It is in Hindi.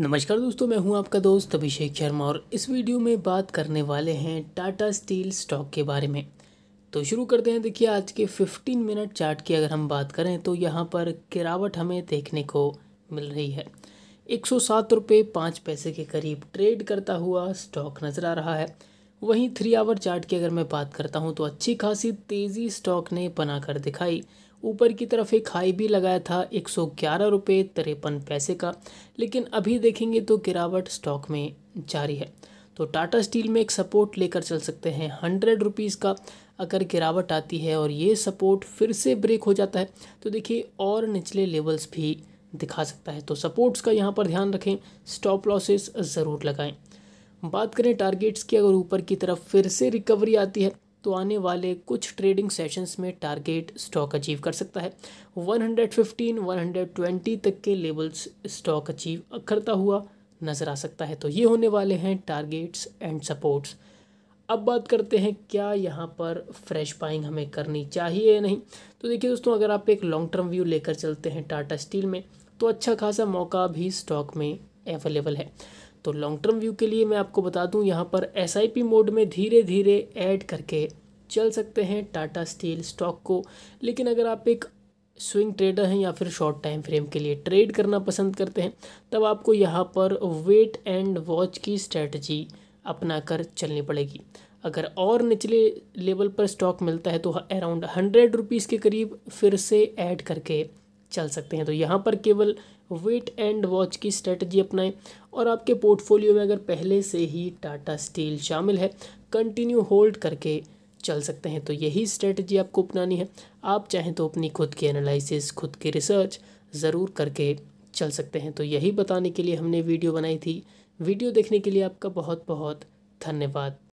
नमस्कार दोस्तों मैं हूं आपका दोस्त अभिषेक शर्मा और इस वीडियो में बात करने वाले हैं टाटा स्टील स्टॉक के बारे में तो शुरू करते हैं देखिए आज के 15 मिनट चार्ट की अगर हम बात करें तो यहाँ पर गिरावट हमें देखने को मिल रही है एक सौ सात रुपये पाँच पैसे के करीब ट्रेड करता हुआ स्टॉक नज़र आ रहा है वहीं थ्री आवर चार्ट की अगर मैं बात करता हूं तो अच्छी खासी तेज़ी स्टॉक ने बना कर दिखाई ऊपर की तरफ एक हाई भी लगाया था एक सौ ग्यारह रुपये पैसे का लेकिन अभी देखेंगे तो गिरावट स्टॉक में जारी है तो टाटा स्टील में एक सपोर्ट लेकर चल सकते हैं हंड्रेड रुपीज़ का अगर गिरावट आती है और ये सपोर्ट फिर से ब्रेक हो जाता है तो देखिए और निचले लेवल्स भी दिखा सकता है तो सपोर्ट्स का यहाँ पर ध्यान रखें स्टॉप लॉसेस ज़रूर लगाएं बात करें टारगेट्स की अगर ऊपर की तरफ फिर से रिकवरी आती है तो आने वाले कुछ ट्रेडिंग सेशंस में टारगेट स्टॉक अचीव कर सकता है 115, 120 तक के लेवल्स स्टॉक अचीव करता हुआ नज़र आ सकता है तो ये होने वाले हैं टारगेट्स एंड सपोर्ट्स अब बात करते हैं क्या यहाँ पर फ्रेश बाइंग हमें करनी चाहिए या नहीं तो देखिए दोस्तों अगर आप एक लॉन्ग टर्म व्यू लेकर चलते हैं टाटा स्टील में तो अच्छा खासा मौका भी स्टॉक में अवेलेबल है तो लॉन्ग टर्म व्यू के लिए मैं आपको बता दूं यहाँ पर एस मोड में धीरे धीरे ऐड करके चल सकते हैं टाटा स्टील स्टॉक को लेकिन अगर आप एक स्विंग ट्रेडर हैं या फिर शॉर्ट टाइम फ्रेम के लिए ट्रेड करना पसंद करते हैं तब आपको यहाँ पर वेट एंड वॉच की स्ट्रेटजी अपना कर चलनी पड़ेगी अगर और निचले लेवल पर स्टॉक मिलता है तो अराउंड हंड्रेड रुपीज़ के करीब फिर से ऐड करके चल सकते हैं तो यहाँ पर केवल वेट एंड वॉच की स्ट्रेटजी अपनाएं और आपके पोर्टफोलियो में अगर पहले से ही टाटा स्टील शामिल है कंटिन्यू होल्ड करके चल सकते हैं तो यही स्ट्रेटजी आपको अपनानी है आप चाहें तो अपनी खुद की एनालिसिस खुद की रिसर्च ज़रूर करके चल सकते हैं तो यही बताने के लिए हमने वीडियो बनाई थी वीडियो देखने के लिए आपका बहुत बहुत धन्यवाद